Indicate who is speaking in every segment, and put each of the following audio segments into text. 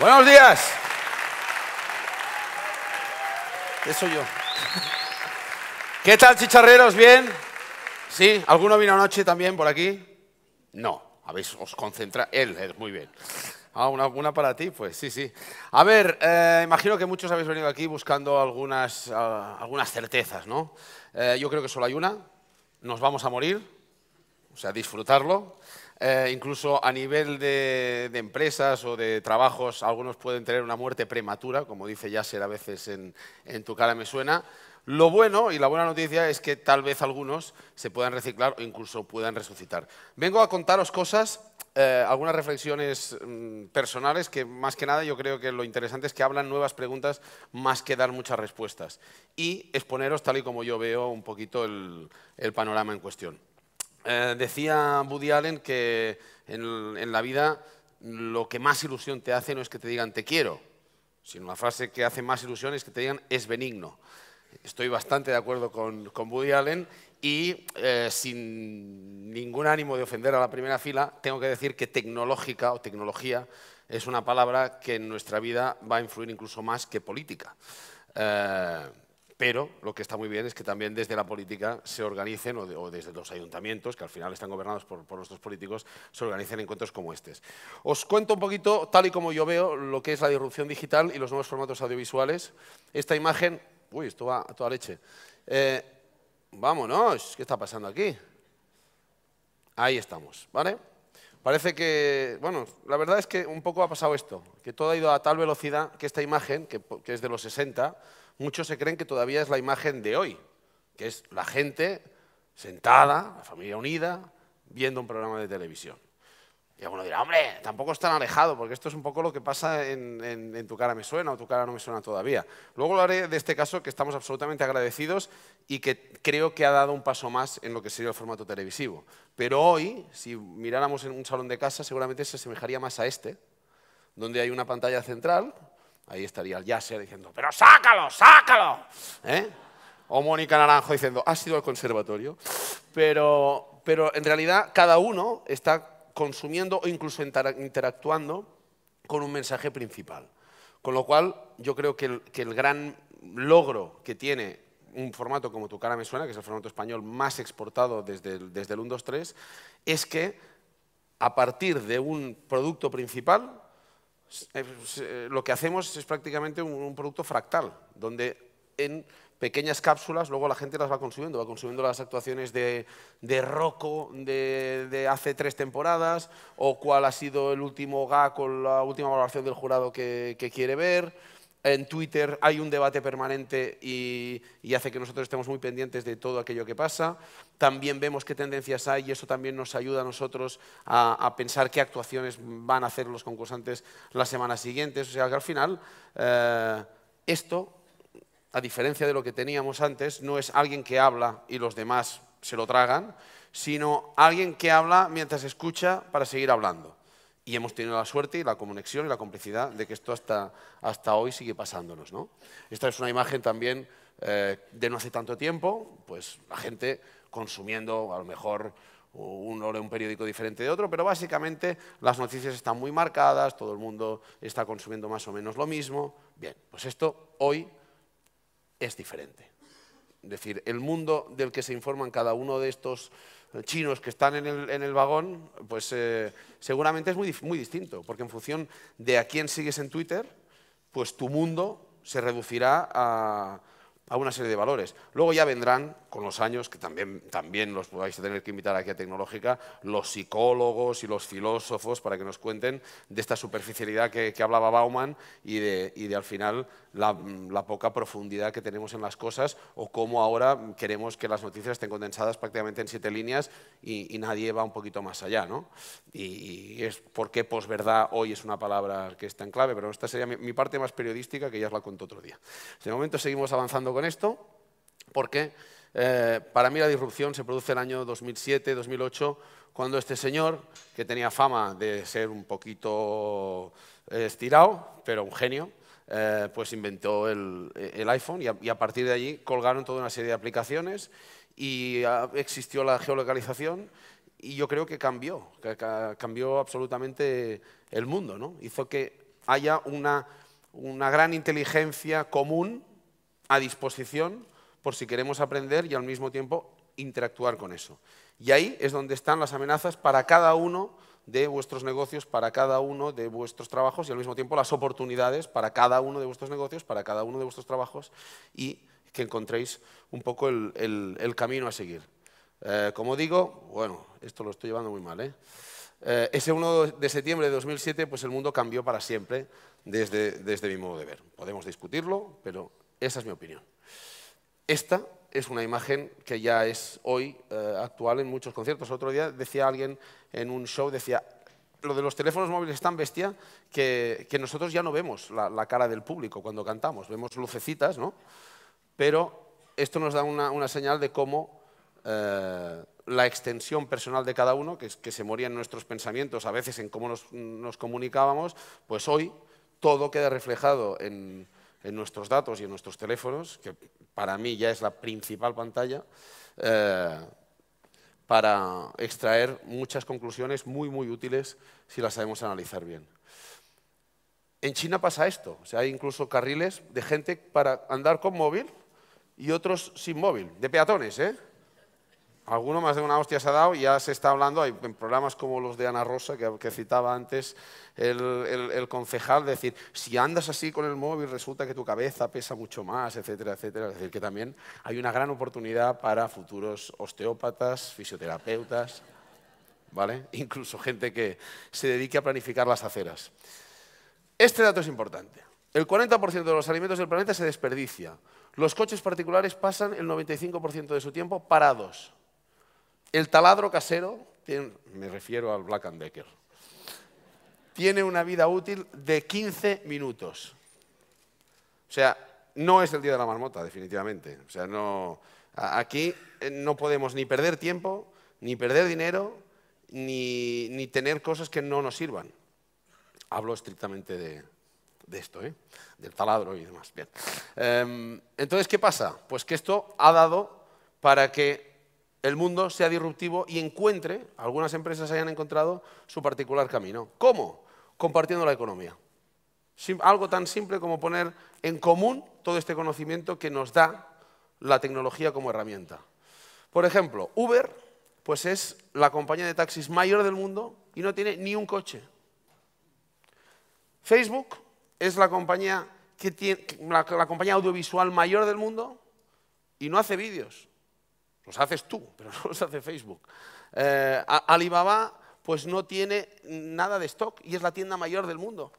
Speaker 1: Buenos días. Eso yo. ¿Qué tal, chicharreros? ¿Bien? ¿Sí? ¿Alguno vino anoche también por aquí? No. Habéis, os concentra él, muy bien. Ah, una, para ti, pues sí, sí. A ver, eh, imagino que muchos habéis venido aquí buscando algunas, ah, algunas certezas, ¿no? Eh, yo creo que solo hay una. Nos vamos a morir, o sea, disfrutarlo. Eh, incluso a nivel de, empresas o de trabajos, algunos pueden tener una muerte prematura, como dice Yasser a veces en, Tu cara me suena. Lo bueno y la buena noticia es que tal vez algunos se puedan reciclar o incluso puedan resucitar. Vengo a contaros cosas, eh, algunas reflexiones mm, personales que más que nada yo creo que lo interesante es que hablan nuevas preguntas más que dar muchas respuestas y exponeros tal y como yo veo un poquito el panorama en cuestión. Eh, decía Woody Allen que en, la vida lo que más ilusión te hace no es que te digan te quiero, sino la frase que hace más ilusión es que te digan es benigno. Estoy bastante de acuerdo con, Woody Allen y eh, sin ningún ánimo de ofender a la primera fila, tengo que decir que tecnológica o tecnología es una palabra que en nuestra vida va a influir incluso más que política. Eh, pero lo que está muy bien es que también desde la política se organicen, o, desde los ayuntamientos, que al final están gobernados por, nuestros políticos, se organicen encuentros como estos. Os cuento un poquito, tal y como yo veo, lo que es la disrupción digital y los nuevos formatos audiovisuales. Esta imagen... Uy, esto va a toda leche. Eh, vámonos, ¿qué está pasando aquí? Ahí estamos, ¿vale? Parece que, bueno, la verdad es que un poco ha pasado esto, que todo ha ido a tal velocidad que esta imagen, que, que es de los 60, muchos se creen que todavía es la imagen de hoy, que es la gente sentada, la familia unida, viendo un programa de televisión. Y alguno dirá, hombre, tampoco es tan alejado, porque esto es un poco lo que pasa en, tu cara me suena o tu cara no me suena todavía. Luego hablaré de este caso que estamos absolutamente agradecidos y que creo que ha dado un paso más en lo que sería el formato televisivo. Pero hoy, si miráramos en un salón de casa, seguramente se asemejaría más a este, donde hay una pantalla central Ahí estaría el Yasser diciendo, pero sácalo, sácalo. ¿eh? O Mónica Naranjo diciendo, ha sido al conservatorio. Pero, pero en realidad cada uno está consumiendo o incluso interactuando con un mensaje principal. Con lo cual, yo creo que el, gran logro que tiene un formato como Tu cara me suena, que es el formato español más exportado desde desde el 1, 2, es que a partir de un producto principal eh, pues, eh, lo que hacemos es prácticamente un, producto fractal, donde en pequeñas cápsulas luego la gente las va consumiendo, va consumiendo las actuaciones de, de Rocco de, hace tres temporadas, o cuál ha sido el último gag o la última valoración del jurado que quiere ver en Twitter hay un debate permanente y, hace que nosotros estemos muy pendientes de todo aquello que pasa. También vemos qué tendencias hay y eso también nos ayuda a nosotros a, pensar qué actuaciones van a hacer los concursantes las semanas siguientes. O sea que al final eh, esto, a diferencia de lo que teníamos antes, no es alguien que habla y los demás se lo tragan, sino alguien que habla mientras escucha para seguir hablando y hemos tenido la suerte y la conexión y la complicidad de que esto hasta, hasta hoy sigue pasándonos. ¿no? Esta es una imagen también eh, de no hace tanto tiempo, pues la gente consumiendo a lo mejor un, un periódico diferente de otro, pero básicamente las noticias están muy marcadas, todo el mundo está consumiendo más o menos lo mismo. Bien, pues esto hoy es diferente. Es decir, el mundo del que se informan cada uno de estos chinos que están en el, el vagón, pues eh, seguramente es muy, muy distinto, porque en función de a quién sigues en Twitter, pues tu mundo se reducirá a, una serie de valores. Luego ya vendrán, con los años, que también, también los vais tener que invitar aquí a Tecnológica, los psicólogos y los filósofos para que nos cuenten de esta superficialidad que, hablaba Bauman y de al final Mm, la, poca profundidad que tenemos en las cosas o cómo ahora queremos que las noticias estén condensadas prácticamente en siete líneas y, nadie va un poquito más allá. Y, es porque qué posverdad hoy es una palabra que está en clave, pero esta sería mi, parte más periodística que ya os la cuento otro día. De momento seguimos avanzando con esto porque eh, para mí la disrupción se produce en el año 2007-2008 cuando este señor, que tenía fama de ser un poquito eh, estirado, pero un genio, eh, pues inventó el, eh, iPhone y a, partir de allí colgaron toda una serie de aplicaciones y existió la geolocalización y yo creo que cambió, cambió absolutamente el mundo, ¿no? Hizo que haya una gran inteligencia común a disposición por si queremos aprender y al mismo tiempo interactuar con eso. Y ahí es donde están las amenazas para cada uno de vuestros negocios para cada uno de vuestros trabajos y al mismo tiempo las oportunidades para cada uno de vuestros negocios, para cada uno de vuestros trabajos y que encontréis un poco el, camino a seguir. Eh, como digo, bueno, esto lo estoy llevando muy mal, ¿eh? eh ese 1 de septiembre de 2007, pues el mundo cambió para siempre desde, desde mi modo de ver. Podemos discutirlo, pero esa es mi opinión. Esta es una imagen que ya es hoy eh, actual en muchos conciertos. Otro día decía alguien en un show, decía, lo de los teléfonos móviles es tan bestia que, nosotros ya no vemos la, cara del público cuando cantamos, vemos lucecitas, ¿no? Pero esto nos da una, señal de cómo eh, la extensión personal de cada uno, que, se moría en nuestros pensamientos, a veces en cómo nos comunicábamos, pues hoy todo queda reflejado en, en nuestros datos y en nuestros teléfonos, que para mí ya es la principal pantalla, eh, para extraer muchas conclusiones muy, muy útiles si las sabemos analizar bien. En China pasa esto, o sea, hay incluso carriles de gente para andar con móvil y otros sin móvil, de peatones, ¿eh? alguno más de una hostia se ha dado, ya se está hablando, hay, en programas como los de Ana Rosa, que, citaba antes el, concejal, de concejal, decir, si andas así con el móvil resulta que tu cabeza pesa mucho más, etcétera, etcétera. Es decir, que también hay una gran oportunidad para futuros osteópatas, fisioterapeutas, ¿vale? Incluso gente que se dedique a planificar las aceras. Este dato es importante. El 40% de los alimentos del planeta se desperdicia. Los coches particulares pasan el 95% de su tiempo parados. El taladro casero, me refiero al Black and Decker, tiene una vida útil de 15 minutos. O sea, no es el día de la marmota, definitivamente. O sea, no, aquí eh, no podemos ni perder tiempo, ni perder dinero, ni, tener cosas que no nos sirvan. Hablo estrictamente de, de esto, ¿eh? del taladro y demás. Bien. Em, entonces, ¿qué pasa? Pues que esto ha dado para que el mundo sea disruptivo y encuentre, algunas empresas hayan encontrado su particular camino. ¿Cómo? Compartiendo la economía. algo tan simple como poner en común todo este conocimiento que nos da la tecnología como herramienta. Por ejemplo, Uber pues es la compañía de taxis mayor del mundo y no tiene ni un coche. Facebook es la compañía, que tiene, la compañía audiovisual mayor del mundo y no hace vídeos. Los haces tú, pero no los hace Facebook. Eh, Alibaba pues no tiene nada de stock y es la tienda mayor del mundo.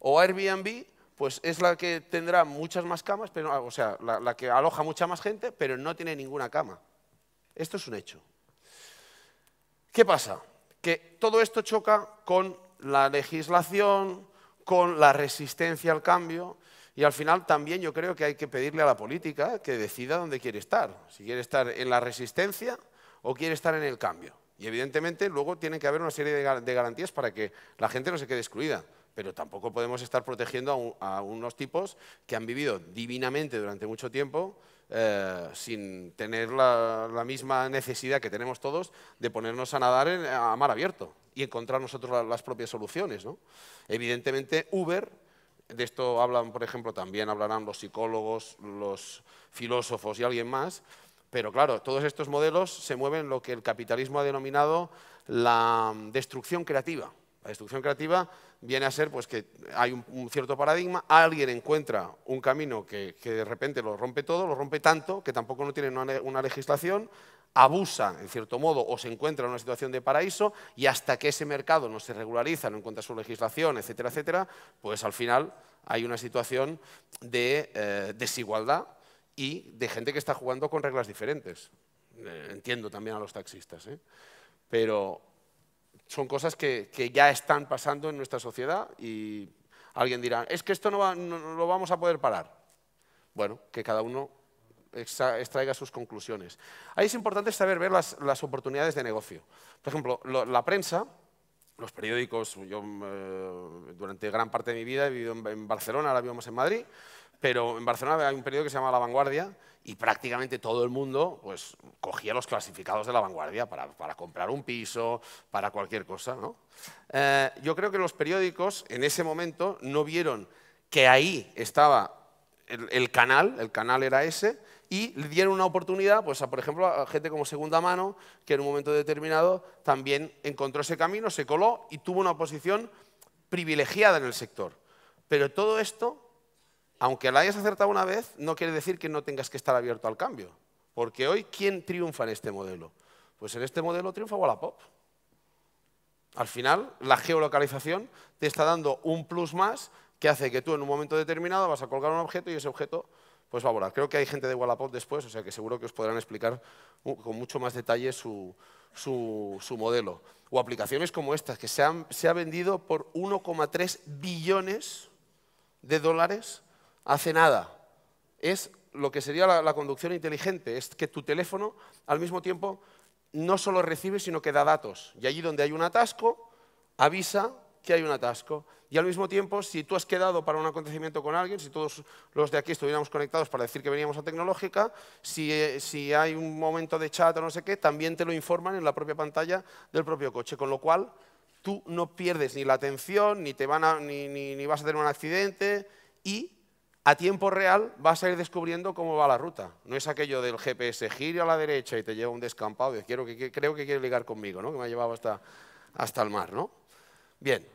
Speaker 1: O Airbnb pues es la que tendrá muchas más camas, pero, o sea, la que aloja mucha más gente, pero no tiene ninguna cama. Esto es un hecho. ¿Qué pasa? Que todo esto choca con la legislación, con la resistencia al cambio, y al final también yo creo que hay que pedirle a la política que decida dónde quiere estar, si quiere estar en la resistencia o quiere estar en el cambio. Y evidentemente luego tiene que haber una serie de garantías para que la gente no se quede excluida, pero tampoco podemos estar protegiendo a, unos tipos que han vivido divinamente durante mucho tiempo eh, sin tener la, misma necesidad que tenemos todos de ponernos a nadar en, a mar abierto y encontrar nosotros las propias soluciones. ¿no? Evidentemente Uber de esto hablan, por ejemplo, también hablarán los psicólogos, los filósofos y alguien más, pero claro, todos estos modelos se mueven en lo que el capitalismo ha denominado la destrucción creativa. La destrucción creativa viene a ser pues, que hay un, cierto paradigma, alguien encuentra un camino que, de repente lo rompe todo, lo rompe tanto que tampoco no tiene una, legislación, abusa, en cierto modo, o se encuentra en una situación de paraíso y hasta que ese mercado no se regulariza, no encuentra su legislación, etcétera, etcétera, pues al final hay una situación de eh, desigualdad y de gente que está jugando con reglas diferentes. Eh, entiendo también a los taxistas, ¿eh? pero son cosas que, que, ya están pasando en nuestra sociedad y alguien dirá, es que esto no, lo vamos a poder parar. Bueno, que cada uno extraiga sus conclusiones. Ahí es importante saber ver las, las oportunidades de negocio. Por ejemplo, la prensa, los periódicos, yo eh, durante gran parte de mi vida he vivido en, en Barcelona, ahora vivimos en Madrid, pero en Barcelona hay un periódico que se llama La Vanguardia y prácticamente todo el mundo pues, cogía los clasificados de La Vanguardia para, comprar un piso, para cualquier cosa. ¿no? Eh, yo creo que los periódicos en ese momento no vieron que ahí estaba el, canal, el canal era ese, y le dieron una oportunidad, pues a, por ejemplo, a gente como Segunda Mano, que en un momento determinado también encontró ese camino, se coló y tuvo una posición privilegiada en el sector. Pero todo esto aunque la hayas acertado una vez, no quiere decir que no tengas que estar abierto al cambio. Porque hoy, ¿quién triunfa en este modelo? Pues en este modelo triunfa Wallapop. Al final, la geolocalización te está dando un plus más que hace que tú en un momento determinado vas a colgar un objeto y ese objeto pues va a volar. Creo que hay gente de Wallapop después, o sea que seguro que os podrán explicar con mucho más detalle su, modelo. O aplicaciones como estas, que se, han, se ha vendido por 1,3 billones de dólares hace nada. Es lo que sería la, conducción inteligente, es que tu teléfono al mismo tiempo no solo recibe, sino que da datos. Y allí donde hay un atasco, avisa que hay un atasco. Y al mismo tiempo, si tú has quedado para un acontecimiento con alguien, si todos los de aquí estuviéramos conectados para decir que veníamos a Tecnológica, si, eh, hay un momento de chat o no sé qué, también te lo informan en la propia pantalla del propio coche. Con lo cual, tú no pierdes ni la atención, ni, te van ni vas a tener un accidente y a tiempo real vas a ir descubriendo cómo va la ruta. No es aquello del GPS, gira a la derecha y te lleva un descampado y que, creo que quiere ligar conmigo, ¿no? que me ha llevado hasta, hasta el mar. ¿no? Bien,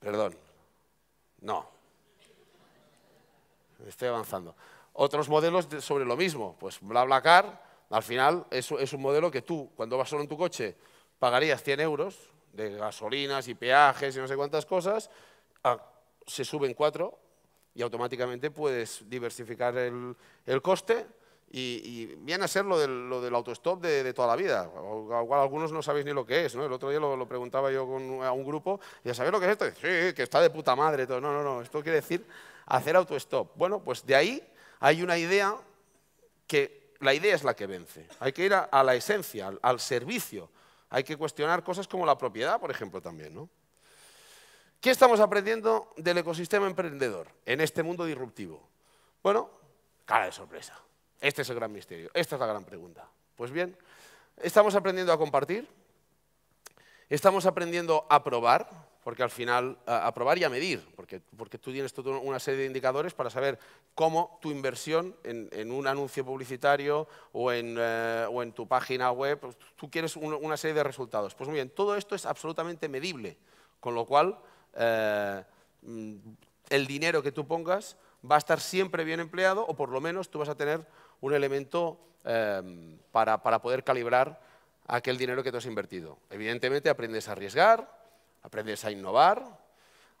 Speaker 1: perdón, no. Estoy avanzando. Otros modelos sobre lo mismo, pues BlaBlaCar, al final es, es un modelo que tú, cuando vas solo en tu coche, pagarías 100 euros de gasolinas y peajes y no sé cuántas cosas, se suben cuatro y automáticamente puedes diversificar el, coste y, viene a ser lo del, lo del autostop de, toda la vida. Igual algunos no sabéis ni lo que es, ¿no? El otro día lo, preguntaba yo con, a un grupo, ¿ya ¿sabéis lo que es esto? sí, que está de puta madre. Todo. No, no, no, esto quiere decir hacer autostop. Bueno, pues de ahí hay una idea que la idea es la que vence. Hay que ir a, la esencia, al, al servicio. Hay que cuestionar cosas como la propiedad, por ejemplo, también, ¿no? ¿Qué estamos aprendiendo del ecosistema emprendedor en este mundo disruptivo? Bueno, cara de sorpresa. Este es el gran misterio, esta es la gran pregunta. Pues bien, estamos aprendiendo a compartir, estamos aprendiendo a probar, porque al final, a, probar y a medir, porque, porque tú tienes toda una serie de indicadores para saber cómo tu inversión en, un anuncio publicitario o en, eh, o en tu página web, pues tú quieres una serie de resultados. Pues muy bien, todo esto es absolutamente medible, con lo cual eh, mm, el dinero que tú pongas va a estar siempre bien empleado o por lo menos tú vas a tener un elemento eh, para, poder calibrar aquel dinero que tú has invertido. Evidentemente aprendes a arriesgar, aprendes a innovar,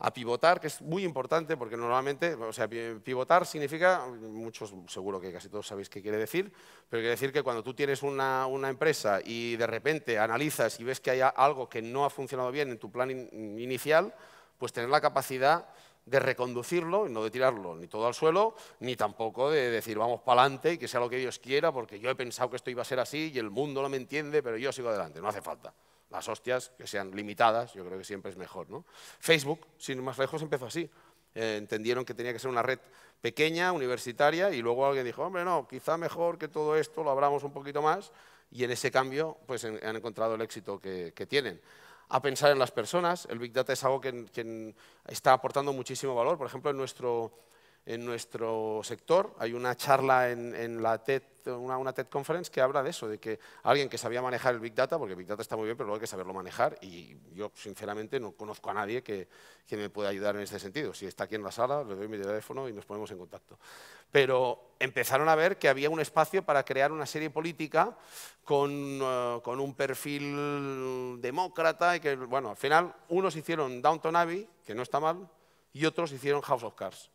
Speaker 1: a pivotar, que es muy importante porque normalmente, o sea, pivotar significa, muchos seguro que casi todos sabéis qué quiere decir, pero quiere decir que cuando tú tienes una, empresa y de repente analizas y ves que hay algo que no ha funcionado bien en tu plan inicial, pues tener la capacidad de reconducirlo y no de tirarlo ni todo al suelo, ni tampoco de decir vamos para adelante y que sea lo que Dios quiera, porque yo he pensado que esto iba a ser así y el mundo no me entiende, pero yo sigo adelante, no hace falta. Las hostias que sean limitadas, yo creo que siempre es mejor. ¿no? Facebook, sin más lejos, empezó así. Eh, entendieron que tenía que ser una red pequeña, universitaria, y luego alguien dijo, hombre, no, quizá mejor que todo esto lo abramos un poquito más, y en ese cambio pues, han encontrado el éxito que tienen a pensar en las personas. El Big Data es algo que, está aportando muchísimo valor. Por ejemplo, en nuestro en nuestro sector. Hay una charla en, la TED, una, TED Conference que habla de eso, de que alguien que sabía manejar el Big Data, porque Big Data está muy bien, pero luego hay que saberlo manejar y yo sinceramente no conozco a nadie que, me pueda ayudar en este sentido. Si está aquí en la sala, le doy mi teléfono y nos ponemos en contacto. Pero empezaron a ver que había un espacio para crear una serie política con, eh, con un perfil demócrata y que, bueno, al final unos hicieron Downton Abbey, que no está mal, y otros hicieron House of Cards.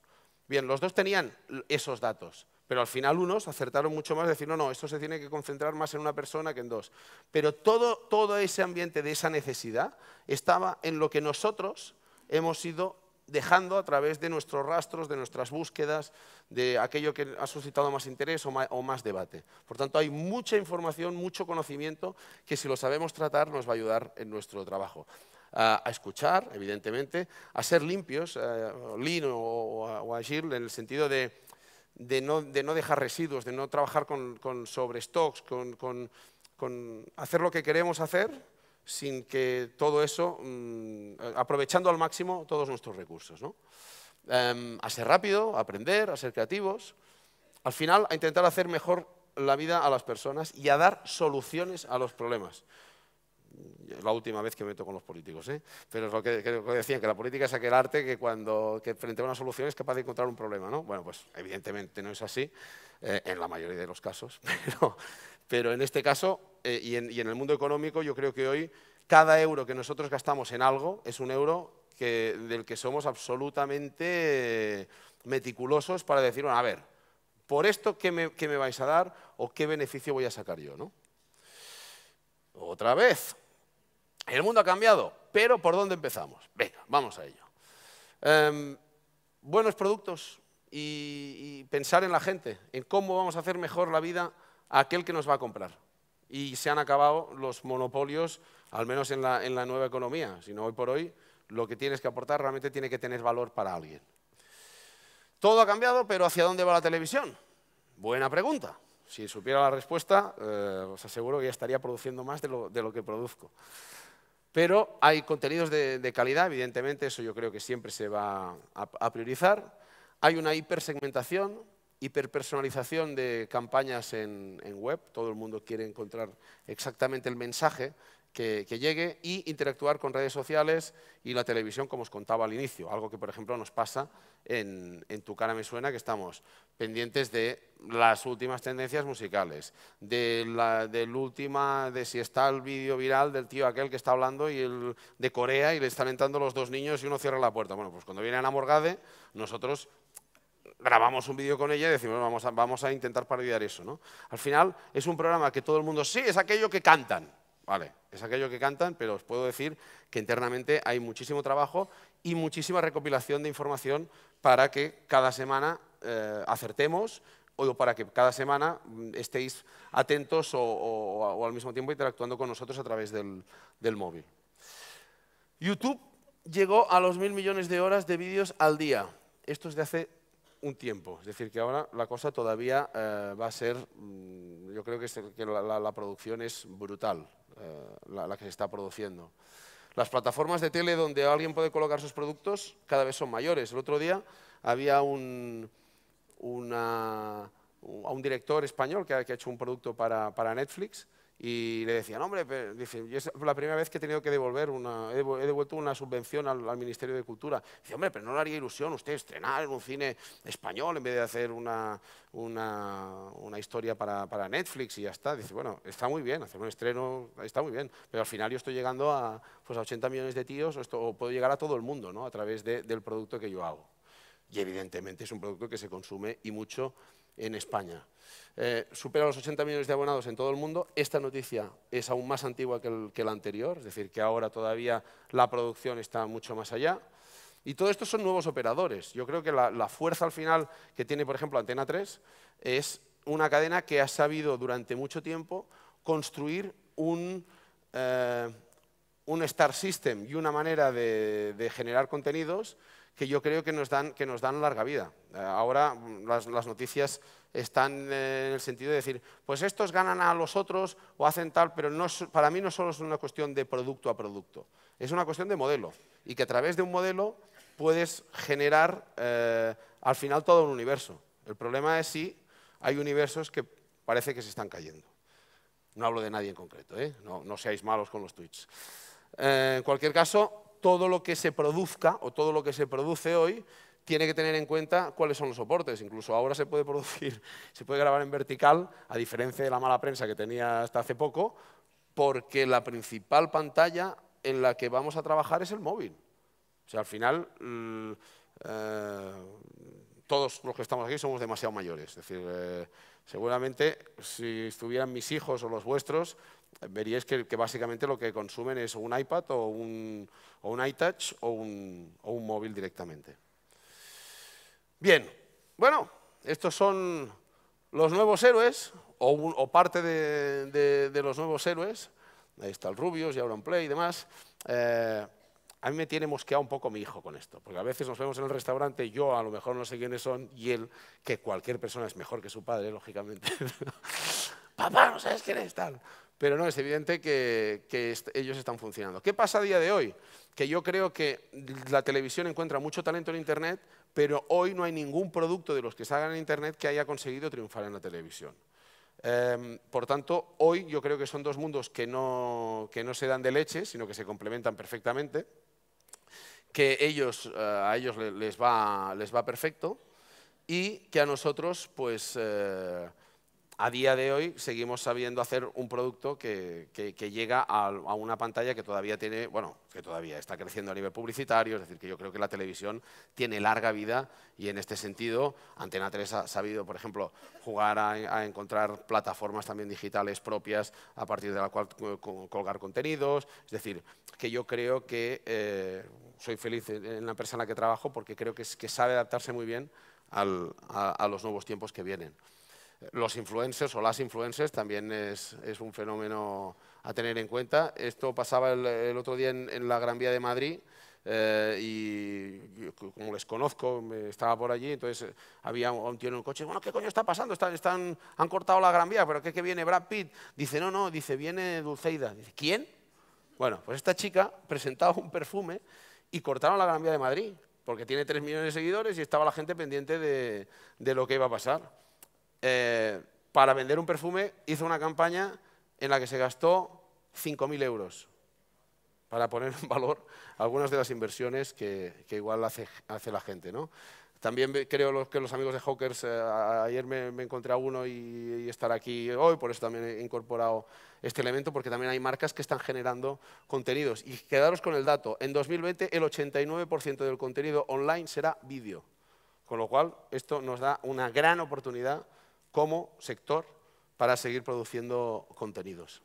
Speaker 1: Bien, los dos tenían esos datos, pero al final unos acertaron mucho más, decir, no, no, esto se tiene que concentrar más en una persona que en dos. Pero todo, todo ese ambiente de esa necesidad estaba en lo que nosotros hemos ido dejando a través de nuestros rastros, de nuestras búsquedas, de aquello que ha suscitado más interés o más debate. Por tanto, hay mucha información, mucho conocimiento que si lo sabemos tratar nos va a ayudar en nuestro trabajo a escuchar, evidentemente, a ser limpios, eh, lino o, o en el sentido de, no, dejar residuos, de no trabajar con, sobrestocks, con, hacer lo que queremos hacer sin que todo eso, mm, aprovechando al máximo todos nuestros recursos. ¿no? Em, a ser rápido, a aprender, a ser creativos, al final a intentar hacer mejor la vida a las personas y a dar soluciones a los problemas la última vez que me meto con los políticos, ¿eh? pero es lo que, decían, que la política es aquel arte que cuando que frente a una solución es capaz de encontrar un problema. ¿no? Bueno, pues evidentemente no es así, eh, en la mayoría de los casos, pero, en este caso eh, y, en, el mundo económico yo creo que hoy cada euro que nosotros gastamos en algo es un euro del que somos absolutamente eh, meticulosos para decir, bueno, a ver, por esto, ¿qué me, qué me vais a dar o qué beneficio voy a sacar yo? ¿no? Otra vez, el mundo ha cambiado, pero ¿por dónde empezamos? Venga, vamos a ello. Em, buenos productos y, pensar en la gente, en cómo vamos a hacer mejor la vida a aquel que nos va a comprar. Y se han acabado los monopolios, al menos en la, nueva economía. Si no, hoy por hoy, lo que tienes que aportar realmente tiene que tener valor para alguien. Todo ha cambiado, pero ¿hacia dónde va la televisión? Buena pregunta. Si supiera la respuesta, eh, os aseguro que ya estaría produciendo más de lo que produzco. Pero hay contenidos de, calidad, evidentemente, eso yo creo que siempre se va a, priorizar. Hay una hipersegmentación, hiperpersonalización de campañas en, web. Todo el mundo quiere encontrar exactamente el mensaje que, llegue y interactuar con redes sociales y la televisión, como os contaba al inicio. Algo que, por ejemplo, nos pasa en, Tu cara me suena, que estamos pendientes de las últimas tendencias musicales, de la última, de si está el vídeo viral del tío aquel que está hablando y el de Corea y le están entrando los dos niños y uno cierra la puerta. Bueno, pues cuando viene Ana Morgade, nosotros grabamos un vídeo con ella y decimos, vamos a, vamos a intentar parodiar eso. ¿no? Al final es un programa que todo el mundo, sí, es aquello que cantan. Vale, es aquello que cantan, pero os puedo decir que internamente hay muchísimo trabajo y muchísima recopilación de información para que cada semana eh, acertemos o para que cada semana mm, estéis atentos o, al mismo tiempo interactuando con nosotros a través del, del móvil. YouTube llegó a los mil millones de horas de vídeos al día. Esto es de hace un tiempo. Es decir, que ahora la cosa todavía eh, va a ser, mm, yo creo que, la, producción es brutal, eh, la, que se está produciendo. Las plataformas de tele donde alguien puede colocar sus productos cada vez son mayores. El otro día había un, un director español que ha, hecho un producto para Netflix y le decían, hombre, es la primera vez que he tenido que devolver una, he devuelto una subvención al, Ministerio de Cultura. Dice, hombre, pero no le haría ilusión usted estrenar en un cine español en vez de hacer una, una, historia para, Netflix y ya está. Dice, bueno, está muy bien, hacer un estreno está muy bien, pero al final yo estoy llegando a, pues, a 80 millones de tíos o, esto, puedo llegar a todo el mundo ¿no? a través del producto que yo hago. Y evidentemente es un producto que se consume y mucho en España. Eh, supera los 80 millones de abonados en todo el mundo. Esta noticia es aún más antigua que, la anterior, es decir, que ahora todavía la producción está mucho más allá. Y todo esto son nuevos operadores. Yo creo que la, fuerza al final que tiene, por ejemplo, Antena 3 es una cadena que ha sabido durante mucho tiempo construir un, eh, un star system y una manera de generar contenidos que yo creo que nos dan, que nos dan larga vida. Eh, ahora mm, las, noticias están en el sentido de decir, pues estos ganan a los otros o hacen tal, pero no, para mí no solo es una cuestión de producto a producto, es una cuestión de modelo y que a través de un modelo puedes generar eh, al final todo un universo. El problema es si hay universos que parece que se están cayendo. No hablo de nadie en concreto, ¿eh? no, no seáis malos con los tweets. en cualquier caso, todo lo que se produzca o todo lo que se produce hoy tiene que tener en cuenta cuáles son los soportes. Incluso ahora se puede producir, se puede grabar en vertical, a diferencia de la mala prensa que tenía hasta hace poco, porque la principal pantalla en la que vamos a trabajar es el móvil. O sea, al final, mm, eh, todos los que estamos aquí somos demasiado mayores. Es decir, eh, Seguramente, si estuvieran mis hijos o los vuestros, veríais que, básicamente lo que consumen es un iPad o un, o un iTouch o un, o un móvil directamente. Bien, bueno, estos son los nuevos héroes o, parte de, los nuevos héroes. Ahí está el Rubius y Play y demás. Eh, a mí me tiene mosqueado un poco mi hijo con esto, porque a veces nos vemos en el restaurante, yo a lo mejor no sé quiénes son, y él, que cualquier persona es mejor que su padre, lógicamente. Papá, no sabes quién es tal. Pero no, es evidente que, ellos están funcionando. ¿Qué pasa a día de hoy? Que yo creo que la televisión encuentra mucho talento en Internet, pero hoy no hay ningún producto de los que salgan en Internet que haya conseguido triunfar en la televisión. Em, por tanto, hoy yo creo que son dos mundos que que no se dan de leche, sino que se complementan perfectamente que ellos, eh, a ellos les va, les va perfecto y que a nosotros, pues eh, a día de hoy, seguimos sabiendo hacer un producto que, llega a, una pantalla que todavía tiene, bueno, que todavía está creciendo a nivel publicitario, es decir, que yo creo que la televisión tiene larga vida y en este sentido, Antena 3 ha sabido, por ejemplo, jugar a, encontrar plataformas también digitales propias a partir de la cual eh, colgar contenidos, es decir, que yo creo que soy feliz en la persona que trabajo porque creo que, es, que sabe adaptarse muy bien a, los nuevos tiempos que vienen. Los influencers o las influencers también es, es un fenómeno a tener en cuenta. Esto pasaba el, otro día en, la Gran Vía de Madrid eh, y como les conozco, estaba por allí, entonces eh, había un, tío en un coche, bueno, ¿qué coño está pasando? Están, están, han cortado la Gran Vía, pero ¿qué, que viene Brad Pitt? Dice, no, no, dice, viene Dulceida. Dice, ¿quién? Bueno, pues esta chica presentaba un perfume y cortaron la Gran Vía de Madrid, porque tiene 3 millones de seguidores y estaba la gente pendiente de, lo que iba a pasar. Eh, para vender un perfume hizo una campaña en la que se gastó 5.000 euros para poner en valor algunas de las inversiones que, igual hace, hace la gente. También creo que los amigos de Hawkers, eh, ayer me, encontré a uno y, estar aquí hoy, por eso también he incorporado este elemento, porque también hay marcas que están generando contenidos. Y quedaros con el dato, en 2020 el 89% del contenido online será vídeo, con lo cual esto nos da una gran oportunidad como sector para seguir produciendo contenidos.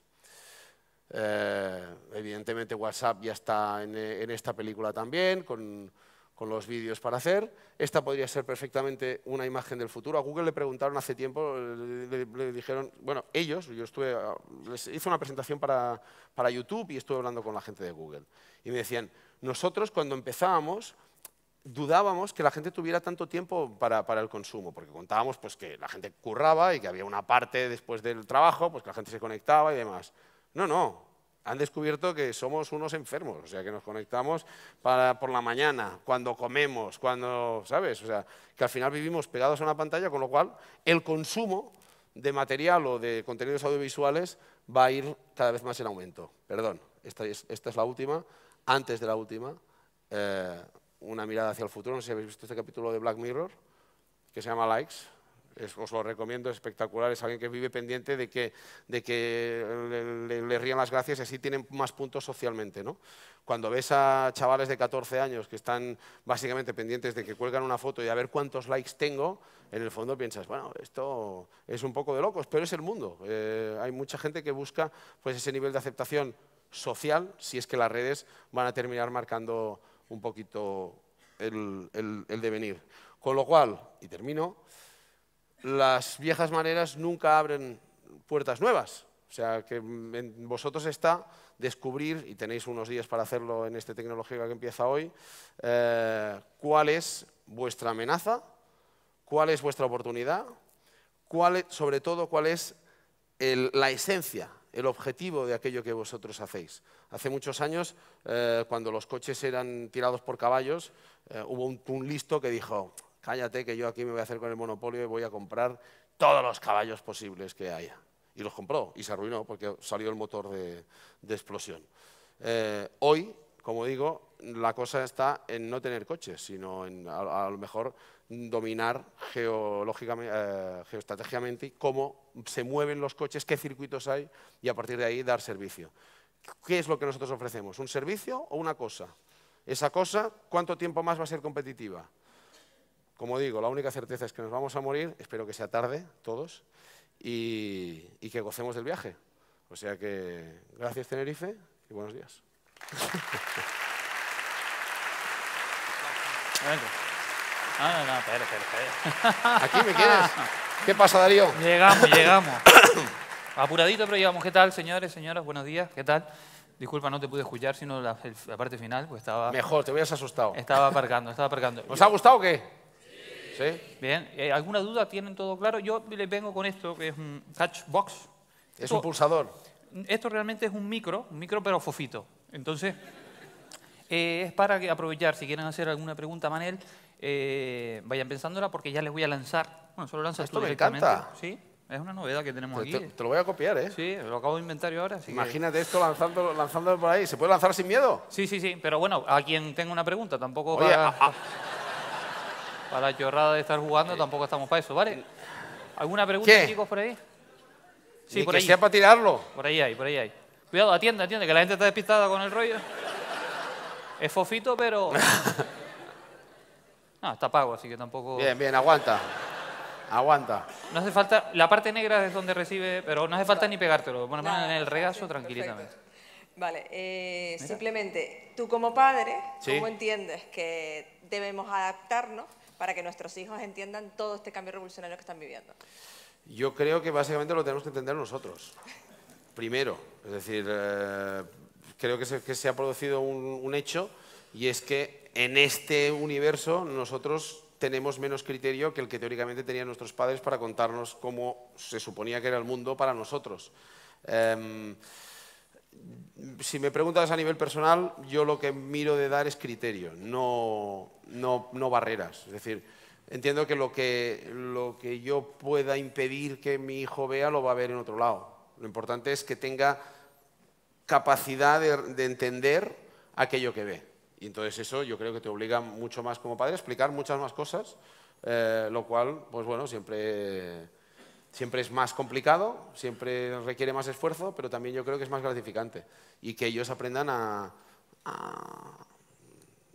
Speaker 1: Eh, evidentemente WhatsApp ya está en, en esta película también, con con los vídeos para hacer. Esta podría ser perfectamente una imagen del futuro. A Google le preguntaron hace tiempo, le, dijeron, bueno, ellos, yo estuve, les hice una presentación para, YouTube y estuve hablando con la gente de Google. Y me decían, nosotros cuando empezábamos dudábamos que la gente tuviera tanto tiempo para, para, el consumo, porque contábamos pues, que la gente curraba y que había una parte después del trabajo, pues que la gente se conectaba y demás. No, no, han descubierto que somos unos enfermos, o sea, que nos conectamos para, por la mañana, cuando comemos, cuando, ¿sabes? O sea, que al final vivimos pegados a una pantalla, con lo cual el consumo de material o de contenidos audiovisuales va a ir cada vez más en aumento. Perdón, esta es, la última. Antes de la última, eh, una mirada hacia el futuro. No sé si habéis visto este capítulo de Black Mirror, que se llama Likes os lo recomiendo, es espectacular, es alguien que vive pendiente de que, de que le, rían las gracias y así tienen más puntos socialmente. ¿no? Cuando ves a chavales de 14 años que están básicamente pendientes de que cuelgan una foto y a ver cuántos likes tengo, en el fondo piensas, bueno, esto es un poco de locos, pero es el mundo. Eh, hay mucha gente que busca pues, ese nivel de aceptación social, si es que las redes van a terminar marcando un poquito el, el, el devenir. Con lo cual, y termino, las viejas maneras nunca abren puertas nuevas. O sea, que en vosotros está descubrir, y tenéis unos días para hacerlo en este tecnológico que empieza hoy, eh, cuál es vuestra amenaza, cuál es vuestra oportunidad, cuál, e, sobre todo cuál es la esencia, el objetivo de aquello que vosotros hacéis. Hace muchos años, eh, cuando los coches eran tirados por caballos, eh, hubo un, un listo que dijo, cállate que yo aquí me voy a hacer con el monopolio y voy a comprar todos los caballos posibles que haya. Y los compró y se arruinó porque salió el motor de, explosión. Eh, hoy, como digo, la cosa está en no tener coches, sino en a, lo mejor dominar geológicamente, eh, geoestratégicamente cómo se mueven los coches, qué circuitos hay y a partir de ahí dar servicio. ¿Qué es lo que nosotros ofrecemos? ¿Un servicio o una cosa? Esa cosa, ¿cuánto tiempo más va a ser competitiva? Como digo, la única certeza es que nos vamos a morir, espero que sea tarde, todos, y, que gocemos del viaje. O sea que gracias Tenerife y buenos días.
Speaker 2: Ah, no, espera, espera, ¿Aquí me quieres? ¿Qué pasa,
Speaker 1: Darío? Llegamos, llegamos.
Speaker 2: Apuradito, pero llegamos. ¿Qué tal, señores, señoras? Buenos días, ¿qué tal? Disculpa, no te pude escuchar, sino la, parte final, pues estaba... Mejor, te hubieras asustado. Estaba aparcando, estaba
Speaker 1: aparcando. ¿Os ha
Speaker 2: gustado o qué? Bien, eh, ¿alguna duda? ¿Tienen todo claro? Yo les vengo con esto, que es un touchbox. box. ¿Es un pulsador? Esto realmente es un micro, un micro pero fofito. Entonces, eh, es para aprovechar, si quieren hacer alguna pregunta Manel, eh, vayan pensándola porque ya les voy a lanzar. Bueno, solo lanzas esto tú directamente. encanta. Sí, es una novedad que tenemos te, aquí. Te, lo voy a copiar, ¿eh? Sí, lo acabo de inventar yo ahora. Imagínate esto
Speaker 1: lanzando, lanzándolo por ahí. ¿Se puede lanzar sin miedo?
Speaker 2: Sí, sí, sí. Pero bueno, a quien tenga una pregunta, tampoco para chorrada de estar jugando eh, tampoco estamos para eso, ¿vale? Eh, ¿Alguna pregunta, chicos, por ahí? Sí, por ahí. sea para tirarlo. Por ahí hay, por ahí hay. Cuidado, atiende, atiende, que la gente está despistada con el rollo. Es fofito, pero... No, está pago, así que tampoco... Bien, bien, aguanta. Aguanta. No hace falta, la parte negra es donde recibe, pero no hace falta ni pegártelo, bueno, en el regazo tranquilamente.
Speaker 3: Vale, eh, simplemente, tú como padre, ¿cómo entiendes que debemos adaptarnos para que nuestros hijos entiendan todo este cambio revolucionario que están viviendo?
Speaker 1: Yo creo que básicamente lo tenemos que entender nosotros, primero. Es decir, eh, creo que se, ha producido un, hecho y es que en este universo nosotros tenemos menos criterio que el que teóricamente tenían nuestros padres para contarnos cómo se suponía que era el mundo para nosotros. Em, si me preguntas a nivel personal, yo lo que miro de dar es criterio, no, no, no barreras. Es decir, entiendo que lo, que lo que yo pueda impedir que mi hijo vea lo va a ver en otro lado. Lo importante es que tenga capacidad de, entender aquello que ve. Y entonces eso yo creo que te obliga mucho más como padre a explicar muchas más cosas, eh, lo cual, pues bueno, siempre Siempre es más complicado, siempre requiere más esfuerzo, pero también yo creo que es más gratificante. Y que ellos aprendan a...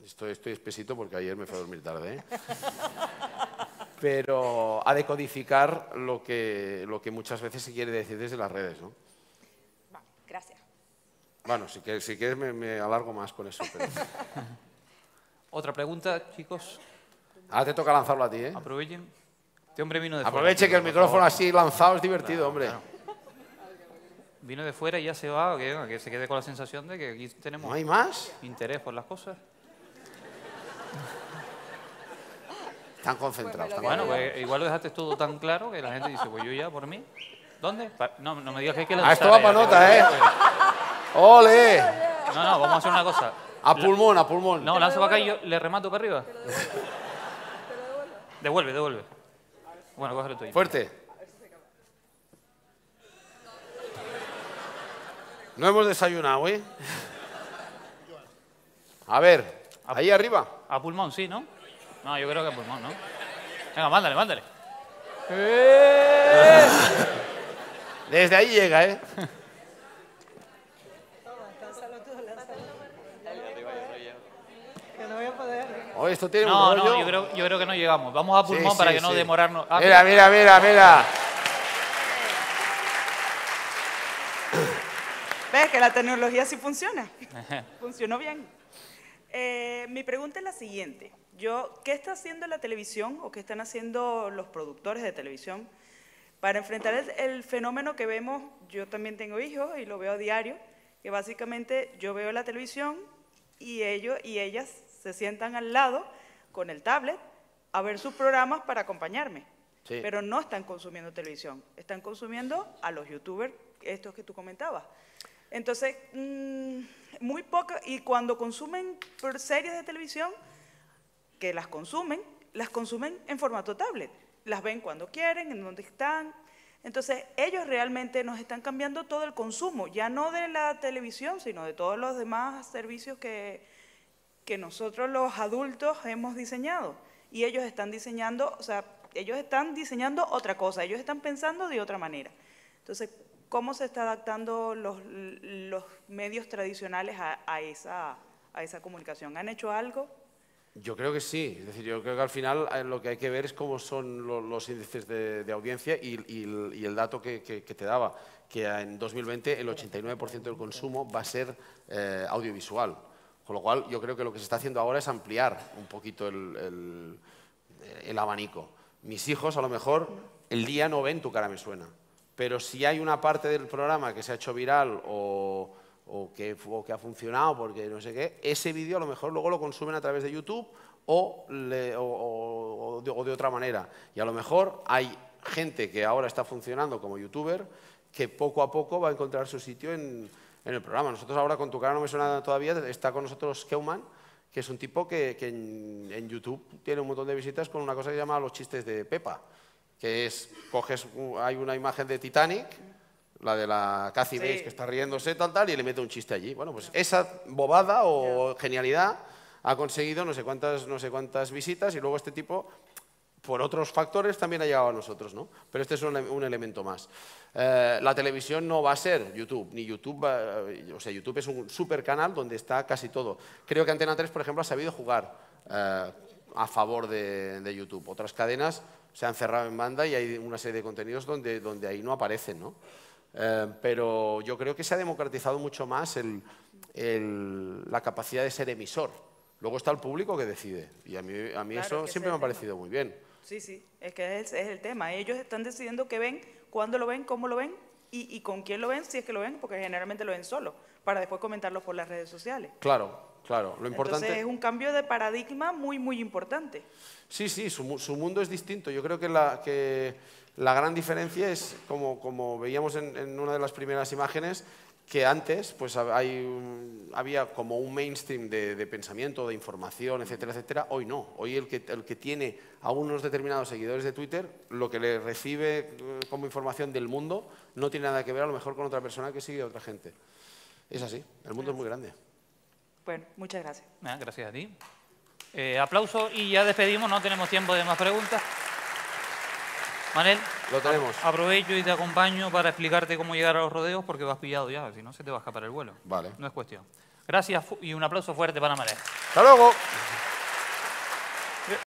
Speaker 1: Estoy, espesito porque ayer me fue a dormir tarde. ¿eh? pero a decodificar lo que, lo que muchas veces se quiere decir desde las redes. ¿no? gracias. Bueno, si quieres, me, alargo más con eso.
Speaker 2: Otra pregunta, chicos.
Speaker 1: Ahora te toca lanzarlo a ti, ¿eh? Aprovechen. Este hombre vino de Aproveche que el micrófono así lanzado es divertido, hombre.
Speaker 2: Vino de fuera y ya se va, que, que se quede con la sensación de que aquí tenemos ¿No hay más? interés por las cosas.
Speaker 1: Están concentrados. Pues bueno, pues
Speaker 2: igual lo dejaste todo tan claro que la gente dice, pues yo ya, por mí. ¿Dónde? No, no me digas que hay que lanzar. Ah, esto va para nota, ¿eh?
Speaker 1: ¡Ole! No, no, vamos a hacer una cosa. A pulmón, a pulmón. No, lanzo para acá y
Speaker 2: yo le remato para arriba. Devuelve, devuelve. Bueno, cógelo tú. Fuerte.
Speaker 1: No hemos desayunado, ¿eh? A ver, ahí arriba. A pulmón,
Speaker 2: sí, ¿no? No, yo creo que a pulmón, ¿no? Venga, mándale, mándale.
Speaker 1: ¡Eh! Desde ahí llega, ¿eh?
Speaker 2: Toma, tú, lánzalo. Que no voy a poder. Oh, esto no, No, yo creo, que no llegamos. Vamos a pulmón para que no demorarnos. Ah, mira, mira, mira, mira.
Speaker 3: ¿Ves que la tecnología sí funciona? Funcionó bien. Eh, mi pregunta es la siguiente. Yo, ¿Qué está haciendo la televisión o qué están haciendo los productores de televisión para enfrentar el, el fenómeno que vemos? Yo también tengo hijos y lo veo a diario, que básicamente yo veo la televisión y ellos y ellas se sientan al lado con el tablet a ver sus programas para acompañarme. Pero no están consumiendo televisión, están consumiendo a los youtubers, estos que tú comentabas. Entonces, mm, muy poca, y cuando consumen series de televisión, que las consumen, las consumen en formato tablet. Las ven cuando quieren, en donde están. Entonces, ellos realmente nos están cambiando todo el consumo, ya no de la televisión, sino de todos los demás servicios que, que nosotros los adultos hemos diseñado y ellos están diseñando, o sea, ellos están diseñando otra cosa, ellos están pensando de otra manera. Entonces, ¿cómo se está adaptando los, los medios tradicionales a, a, esa, a esa comunicación? ¿Han hecho algo?
Speaker 1: Yo creo que sí. Es decir, yo creo que al final eh, lo que hay que ver es cómo son los, índices de, audiencia y, el dato que, te daba, que en 2020 el 89% del consumo va a ser eh, audiovisual. Con lo cual, yo creo que lo que se está haciendo ahora es ampliar un poquito el, abanico. Mis hijos, a lo mejor, el día no ven tu cara me suena, pero si hay una parte del programa que se ha hecho viral o, que, o que, ha funcionado porque no sé qué, ese vídeo a lo mejor luego lo consumen a través de YouTube o, de otra manera. Y a lo mejor hay gente que ahora está funcionando como youtuber que poco a poco va a encontrar su sitio en, en el programa. Nosotros ahora con tu cara no me suena todavía, está con nosotros Keuman, que es un tipo que, en, YouTube tiene un montón de visitas con una cosa que se llama los chistes de Pepa, que es, coges, hay una imagen de Titanic, la de la Cathy Bates que está riéndose, tal, tal, y le mete un chiste allí. Bueno, pues esa bobada o genialidad ha conseguido no sé cuántas, no sé cuántas visitas y luego este tipo por otros factores también ha llegado a nosotros, ¿no? Pero este es un, elemento más. Eh, la televisión no va a ser YouTube, ni YouTube, va, o sea, YouTube es un super canal donde está casi todo. Creo que Antena 3, por ejemplo, ha sabido jugar eh, a favor de, YouTube. Otras cadenas se han cerrado en banda y hay una serie de contenidos donde, donde ahí no aparecen, ¿no? Eh, pero yo creo que se ha democratizado mucho más la capacidad de ser emisor. Luego está el público que decide. Y a mí, eso siempre me ha parecido muy bien.
Speaker 3: Sí, sí, es que es, el tema. Ellos están decidiendo qué ven, cuándo lo ven, cómo lo ven y, con quién lo ven, si es que lo ven, porque generalmente lo ven solo, para después comentarlo por las redes sociales.
Speaker 1: Claro, claro. Lo importante Entonces, es un
Speaker 3: cambio de paradigma muy, muy importante.
Speaker 1: Sí, sí, su, mundo es distinto. Yo creo que la, gran diferencia es, como, veíamos en una de las primeras imágenes, que antes pues, hay había como un mainstream de, pensamiento, de información, etcétera, etcétera. Hoy no. Hoy el que, el que tiene a unos determinados seguidores de Twitter, lo que le recibe eh, como información del mundo no tiene nada que ver a lo mejor con otra persona que sigue a otra gente. Es así. El mundo es muy grande.
Speaker 2: Bueno, muchas gracias. Ah, gracias a ti. Eh, aplauso y ya despedimos, no tenemos tiempo de más preguntas. Manel, aprovecho y te acompaño para explicarte cómo llegar a los rodeos porque vas pillado ya, si no se te va a escapar el vuelo. Vale. No es cuestión. Gracias y un aplauso fuerte para Manel. Hasta luego.